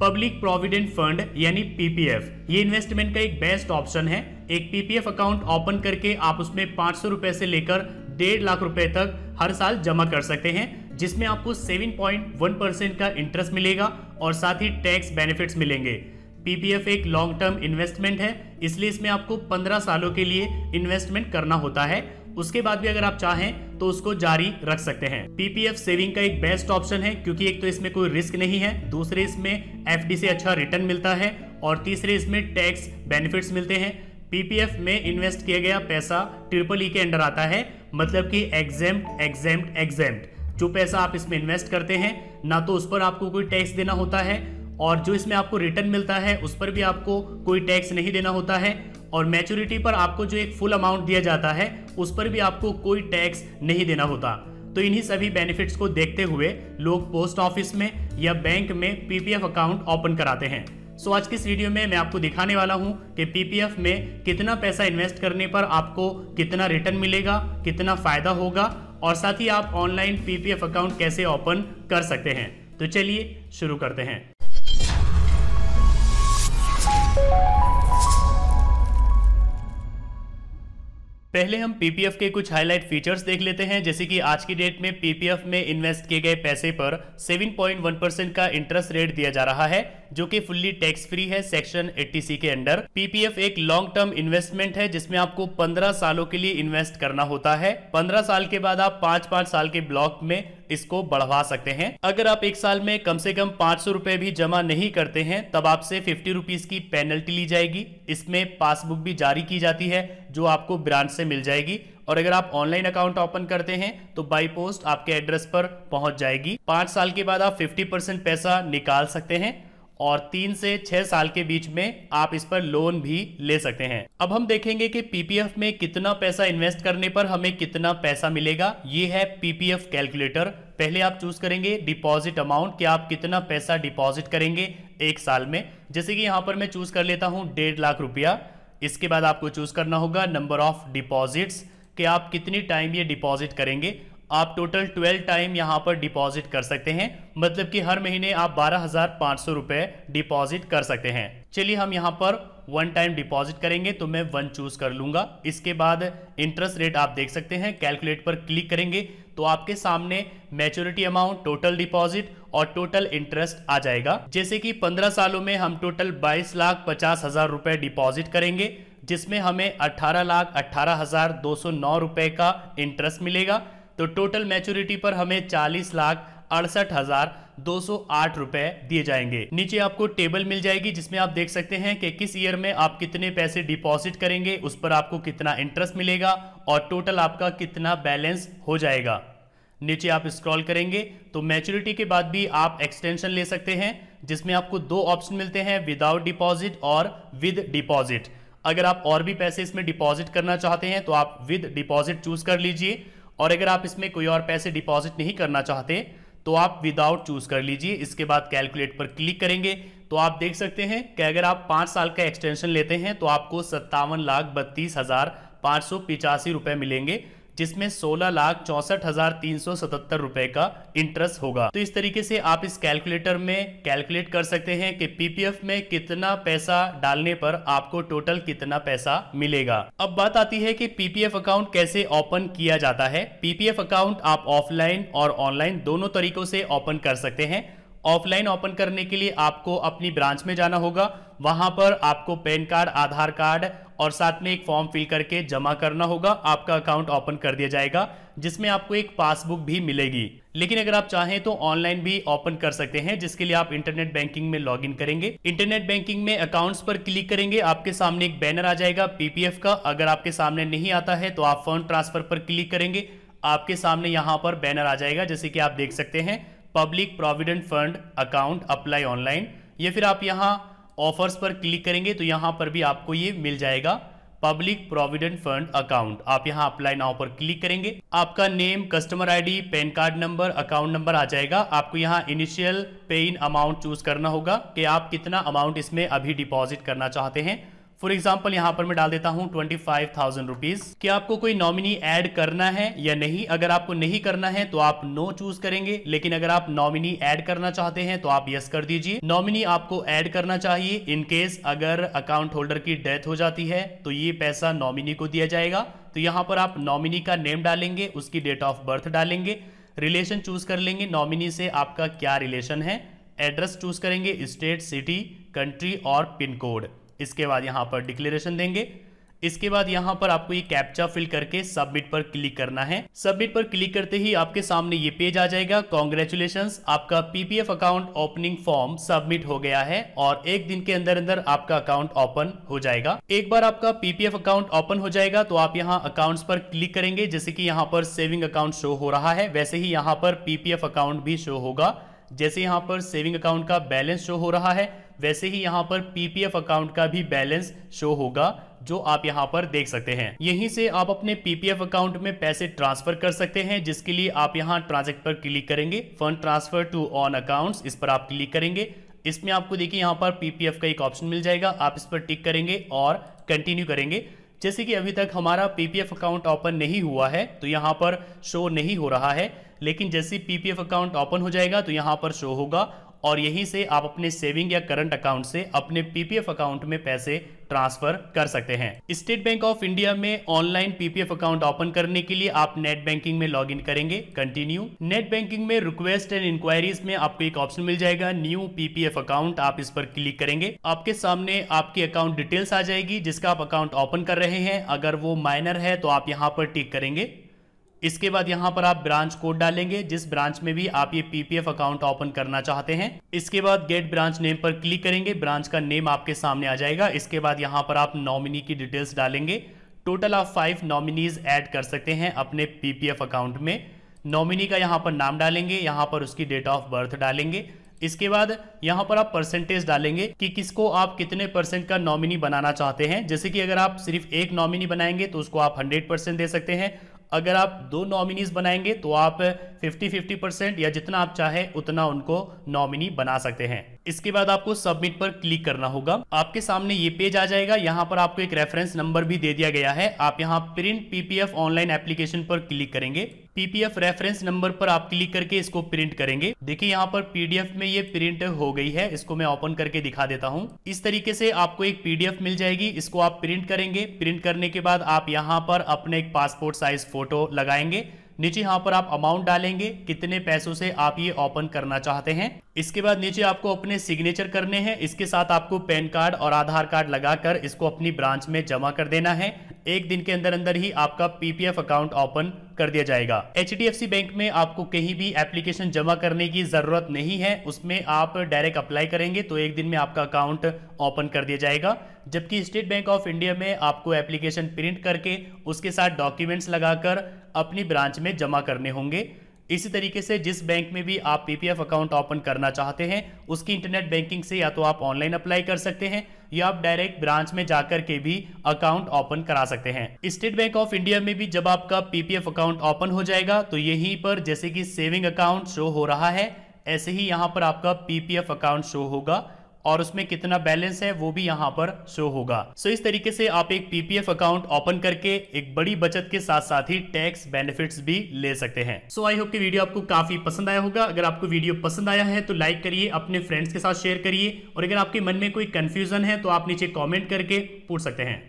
public provident fund यानी PPF ये investment का एक बेस्ट ऑप्शन है एक पीपीएफ अकाउंट ओपन करके आप उसमें पांच सौ रुपए से लेकर डेढ़ लाख रुपए तक हर साल जमा कर सकते हैं जिसमें आपको सेवन पॉइंट वन परसेंट का इंटरेस्ट मिलेगा और साथ ही टैक्स बेनिफिट्स मिलेंगे पीपीएफ एक लॉन्ग टर्म इन्वेस्टमेंट है इसलिए इसमें आपको पंद्रह सालों के लिए इन्वेस्टमेंट करना होता है उसके बाद भी अगर आप चाहें तो उसको जारी रख सकते हैं पीपीएफ सेविंग का एक बेस्ट ऑप्शन है क्योंकि एक तो इसमें कोई रिस्क नहीं है दूसरे इसमें एफ से अच्छा रिटर्न मिलता है और तीसरे इसमें टैक्स बेनिफिट्स मिलते हैं पीपीएफ में इन्वेस्ट किया गया पैसा ट्रिपल ई e के अंडर आता है मतलब कि एग्जेम एग्जेम एग्जेम जो पैसा आप इसमें इन्वेस्ट करते हैं ना तो उस पर आपको कोई टैक्स देना होता है और जो इसमें आपको रिटर्न मिलता है उस पर भी आपको कोई टैक्स नहीं देना होता है और मैच्योरिटी पर आपको जो एक फुल अमाउंट दिया जाता है उस पर भी आपको कोई टैक्स नहीं देना होता तो इन्हीं सभी बेनिफिट्स को देखते हुए लोग पोस्ट ऑफिस में या बैंक में पीपीएफ अकाउंट ओपन कराते हैं सो आज की इस वीडियो में मैं आपको दिखाने वाला हूं कि पीपीएफ में कितना पैसा इन्वेस्ट करने पर आपको कितना रिटर्न मिलेगा कितना फायदा होगा और साथ ही आप ऑनलाइन पीपीएफ अकाउंट कैसे ओपन कर सकते हैं तो चलिए शुरू करते हैं पहले हम पीपीएफ के कुछ हाईलाइट फीचर्स देख लेते हैं जैसे कि आज की डेट में पीपीएफ में इन्वेस्ट किए गए पैसे पर 7.1 परसेंट का इंटरेस्ट रेट दिया जा रहा है जो कि फुल्ली टैक्स फ्री है सेक्शन सी के अंडर पीपीएफ एक लॉन्ग टर्म इन्वेस्टमेंट है जिसमें आपको 15 सालों के लिए इन्वेस्ट करना होता है 15 साल के बाद आप पांच पांच साल के ब्लॉक में इसको बढ़वा सकते हैं अगर आप एक साल में कम से कम पांच सौ रुपए भी जमा नहीं करते हैं तब आपसे फिफ्टी रुपीज की पेनल्टी ली जाएगी इसमें पासबुक भी जारी की जाती है जो आपको ब्रांच से मिल जाएगी और अगर आप ऑनलाइन अकाउंट ओपन करते हैं तो बाई पोस्ट आपके एड्रेस पर पहुंच जाएगी पांच साल के बाद आप 50 परसेंट पैसा निकाल सकते हैं और तीन से छह साल के बीच में आप इस पर लोन भी ले सकते हैं अब हम देखेंगे कि पीपीएफ में कितना पैसा इन्वेस्ट करने पर हमें कितना पैसा मिलेगा ये है पीपीएफ कैलकुलेटर पहले आप चूज करेंगे डिपॉजिट अमाउंट कि आप कितना पैसा डिपॉजिट करेंगे एक साल में जैसे कि यहाँ पर मैं चूज कर लेता हूँ डेढ़ लाख रुपया इसके बाद आपको चूज करना होगा नंबर ऑफ डिपॉजिट्स कि आप कितनी टाइम ये डिपॉजिट करेंगे आप टोटल 12 टाइम यहाँ पर डिपॉजिट कर सकते हैं मतलब कि हर महीने आप बारह हजार पाँच सौ रुपए डिपॉजिट कर सकते हैं चलिए हम यहाँ पर वन टाइम डिपॉजिट करेंगे तो मैं वन चूज कर लूंगा इसके बाद इंटरेस्ट रेट आप देख सकते हैं कैलकुलेट पर क्लिक करेंगे तो आपके सामने मैच्योरिटी अमाउंट टोटल डिपॉजिट और टोटल इंटरेस्ट आ जाएगा जैसे कि 15 सालों में हम टोटल बाईस लाख पचास हजार रुपए डिपॉजिट करेंगे जिसमें हमें अठारह लाख अट्ठारह हजार दो सौ नौ रुपए का इंटरेस्ट मिलेगा तो टोटल मैच्योरिटी पर हमें चालीस लाख अड़सठ हजार दो सौ आठ रुपए दिए जाएंगे नीचे आपको टेबल मिल जाएगी जिसमें आप देख सकते हैं कि किस ईयर में आप कितने पैसे डिपॉजिट करेंगे उस पर आपको कितना इंटरेस्ट मिलेगा और टोटल आपका कितना बैलेंस हो जाएगा नीचे आप स्क्रॉल करेंगे तो मैच्योरिटी के बाद भी आप एक्सटेंशन ले सकते हैं जिसमें आपको दो ऑप्शन मिलते हैं विदाउट डिपॉजिट और विद डिपॉजिट अगर आप और भी पैसे इसमें डिपॉजिट करना चाहते हैं तो आप विद डिपॉजिट चूज कर लीजिए और अगर आप इसमें कोई और पैसे डिपॉजिट नहीं करना चाहते तो आप विदाउट चूज कर लीजिए इसके बाद कैलकुलेट पर क्लिक करेंगे तो आप देख सकते हैं कि अगर आप पांच साल का एक्सटेंशन लेते हैं तो आपको सत्तावन लाख बत्तीस हज़ार पांच सौ पिचासी रुपए मिलेंगे जिसमें सोलह लाख चौसठ हजार तीन सौ सतहत्तर रुपए का इंटरेस्ट होगा तो इस तरीके से आप इस कैलकुलेटर में कैलकुलेट कर सकते हैं कि पीपीएफ में कितना पैसा डालने पर आपको टोटल कितना पैसा मिलेगा अब बात आती है कि पीपीएफ अकाउंट कैसे ओपन किया जाता है पीपीएफ अकाउंट आप ऑफलाइन और ऑनलाइन दोनों तरीकों से ओपन कर सकते हैं ऑफलाइन ओपन करने के लिए आपको अपनी ब्रांच में जाना होगा वहां पर आपको पैन कार्ड आधार कार्ड और साथ में एक फॉर्म फिल करके जमा करना होगा आपका अकाउंट ओपन कर दिया जाएगा जिसमें आपको एक पासबुक भी मिलेगी लेकिन अगर आप चाहें तो ऑनलाइन भी ओपन कर सकते हैं जिसके लिए आप इंटरनेट बैंकिंग में लॉगिन करेंगे इंटरनेट बैंकिंग में अकाउंट्स पर क्लिक करेंगे आपके सामने एक बैनर आ जाएगा पीपीएफ का अगर आपके सामने नहीं आता है तो आप फंड ट्रांसफर पर क्लिक करेंगे आपके सामने यहाँ पर बैनर आ जाएगा जैसे कि आप देख सकते हैं public provident fund account apply online ये फिर आप यहाँ ऑफर्स पर क्लिक करेंगे तो यहाँ पर भी आपको ये मिल जाएगा पब्लिक प्रोविडेंट फंड अकाउंट आप यहाँ अप्लाई नाउ पर क्लिक करेंगे आपका name customer ID PAN card number account number आ जाएगा आपको यहाँ इनिशियल पे इन अमाउंट चूज करना होगा कि आप कितना अमाउंट इसमें अभी डिपॉजिट करना चाहते हैं फॉर एग्जाम्पल यहाँ पर मैं डाल देता हूँ ट्वेंटी फाइव थाउजेंड रुपीज की आपको कोई नॉमिनी ऐड करना है या नहीं अगर आपको नहीं करना है तो आप नो चूज करेंगे लेकिन अगर आप नॉमिनी एड करना चाहते हैं तो आप यस कर दीजिए नॉमिनी आपको ऐड करना चाहिए इनकेस अगर अकाउंट होल्डर की डेथ हो जाती है तो ये पैसा नॉमिनी को दिया जाएगा तो यहाँ पर आप नॉमिनी का नेम डालेंगे उसकी डेट ऑफ बर्थ डालेंगे रिलेशन चूज कर लेंगे नॉमिनी से आपका क्या रिलेशन है एड्रेस चूज करेंगे स्टेट सिटी कंट्री और पिन कोड इसके बाद यहाँ पर डिक्लेरेशन देंगे इसके बाद यहाँ पर आपको ये कैप्चा फिल करके सबमिट पर क्लिक करना है सबमिट पर क्लिक करते ही आपके सामने ये पेज आ जाएगा कॉन्ग्रेचुलेशन आपका PPF account opening form submit हो गया है और एक दिन के अंदर अंदर आपका अकाउंट ओपन हो जाएगा एक बार आपका पीपीएफ अकाउंट ओपन हो जाएगा तो आप यहाँ अकाउंट पर क्लिक करेंगे जैसे की यहाँ पर सेविंग अकाउंट शो हो रहा है वैसे ही यहाँ पर पीपीएफ अकाउंट भी शो होगा जैसे यहाँ पर सेविंग अकाउंट का बैलेंस शो हो रहा है वैसे ही यहाँ पर पीपीएफ अकाउंट का भी बैलेंस शो होगा जो आप यहाँ पर देख सकते हैं यहीं से आप अपने पीपीएफ अकाउंट में पैसे ट्रांसफर कर सकते हैं जिसके लिए आप यहाँ ट्रांजेक्ट पर क्लिक करेंगे fund transfer to own account इस पर आप क्लिक करेंगे इसमें आपको देखिए यहाँ पर पीपीएफ का एक ऑप्शन मिल जाएगा आप इस पर टिक करेंगे और कंटिन्यू करेंगे जैसे कि अभी तक हमारा पीपीएफ अकाउंट ओपन नहीं हुआ है तो यहाँ पर शो नहीं हो रहा है लेकिन जैसे पीपीएफ अकाउंट ओपन हो जाएगा तो यहाँ पर शो होगा और यहीं से आप अपने सेविंग या करंट अकाउंट से अपने पीपीएफ अकाउंट में पैसे ट्रांसफर कर सकते हैं स्टेट बैंक ऑफ इंडिया में ऑनलाइन पीपीएफ अकाउंट ओपन करने के लिए आप नेट बैंकिंग में लॉग करेंगे कंटिन्यू नेट बैंकिंग में रिक्वेस्ट एंड इंक्वायरीज में आपको एक ऑप्शन मिल जाएगा न्यू पीपीएफ अकाउंट आप इस पर क्लिक करेंगे आपके सामने आपकी अकाउंट डिटेल्स आ जाएगी जिसका आप अकाउंट ओपन कर रहे हैं अगर वो माइनर है तो आप यहाँ पर टिक करेंगे इसके बाद यहाँ पर आप ब्रांच कोड डालेंगे जिस ब्रांच में भी आप ये पीपीएफ अकाउंट ओपन करना चाहते हैं इसके बाद गेट ब्रांच नेम पर क्लिक करेंगे ब्रांच का नेम आपके सामने आ जाएगा इसके बाद यहाँ पर आप नॉमिनी की डिटेल्स डालेंगे टोटल आप फाइव नॉमिनीज ऐड कर सकते हैं अपने पीपीएफ अकाउंट में नॉमिनी का यहाँ पर नाम डालेंगे यहाँ पर उसकी डेट ऑफ बर्थ डालेंगे इसके बाद यहाँ पर आप परसेंटेज डालेंगे कि किसको आप कितने परसेंट का नॉमिनी बनाना चाहते हैं जैसे कि अगर आप सिर्फ एक नॉमिनी बनाएंगे तो उसको आप 100 परसेंट दे सकते हैं अगर आप दो नॉमिनीज बनाएंगे तो आप 50 50 परसेंट या जितना आप चाहें उतना उनको नॉमिनी बना सकते हैं इसके बाद आपको सबमिट पर क्लिक करना होगा आपके सामने ये पेज आ जाएगा यहाँ पर आपको एक रेफरेंस नंबर भी दे दिया गया है आप यहाँ प्रिंट पीपीएफ ऑनलाइन एप्लीकेशन पर क्लिक करेंगे पीपीएफ रेफरेंस नंबर पर आप क्लिक करके इसको प्रिंट करेंगे देखिए यहाँ पर पीडीएफ में ये प्रिंट हो गई है इसको मैं ओपन करके दिखा देता हूँ इस तरीके से आपको एक पीडीएफ मिल जाएगी इसको आप प्रिंट करेंगे प्रिंट करने के बाद आप यहाँ पर अपने एक पासपोर्ट साइज फोटो लगाएंगे नीचे यहाँ पर आप अमाउंट डालेंगे कितने पैसों से आप ये ओपन करना चाहते हैं इसके बाद नीचे आपको अपने सिग्नेचर करने हैं इसके साथ आपको पैन कार्ड और आधार कार्ड लगाकर इसको अपनी ब्रांच में जमा कर देना है एक दिन के अंदर अंदर ही आपका पीपीएफ अकाउंट ओपन कर दिया जाएगा एच बैंक में आपको कहीं भी एप्लीकेशन जमा करने की जरूरत नहीं है उसमें आप डायरेक्ट अप्लाई करेंगे तो एक दिन में आपका अकाउंट ओपन कर दिया जाएगा जबकि स्टेट बैंक ऑफ इंडिया में आपको एप्लीकेशन प्रिंट करके उसके साथ डॉक्यूमेंट्स लगाकर अपनी ब्रांच में जमा करने होंगे इसी तरीके से जिस बैंक में भी आप पीपीएफ अकाउंट ओपन करना चाहते हैं उसकी इंटरनेट बैंकिंग से या तो आप ऑनलाइन अप्लाई कर सकते हैं या आप डायरेक्ट ब्रांच में जाकर के भी अकाउंट ओपन करा सकते हैं स्टेट बैंक ऑफ इंडिया में भी जब आपका पीपीएफ अकाउंट ओपन हो जाएगा तो यही पर जैसे कि सेविंग अकाउंट शो हो रहा है ऐसे ही यहाँ पर आपका पीपीएफ अकाउंट शो होगा और उसमें कितना बैलेंस है वो भी यहाँ पर शो होगा सो इस तरीके से आप एक पीपीएफ अकाउंट ओपन करके एक बड़ी बचत के साथ साथ ही टैक्स बेनिफिट्स भी ले सकते हैं सो आई होप कि वीडियो आपको काफी पसंद आया होगा अगर आपको वीडियो पसंद आया है तो लाइक करिए अपने फ्रेंड्स के साथ शेयर करिए और अगर आपके मन में कोई कंफ्यूजन है तो आप नीचे कॉमेंट करके पूछ सकते हैं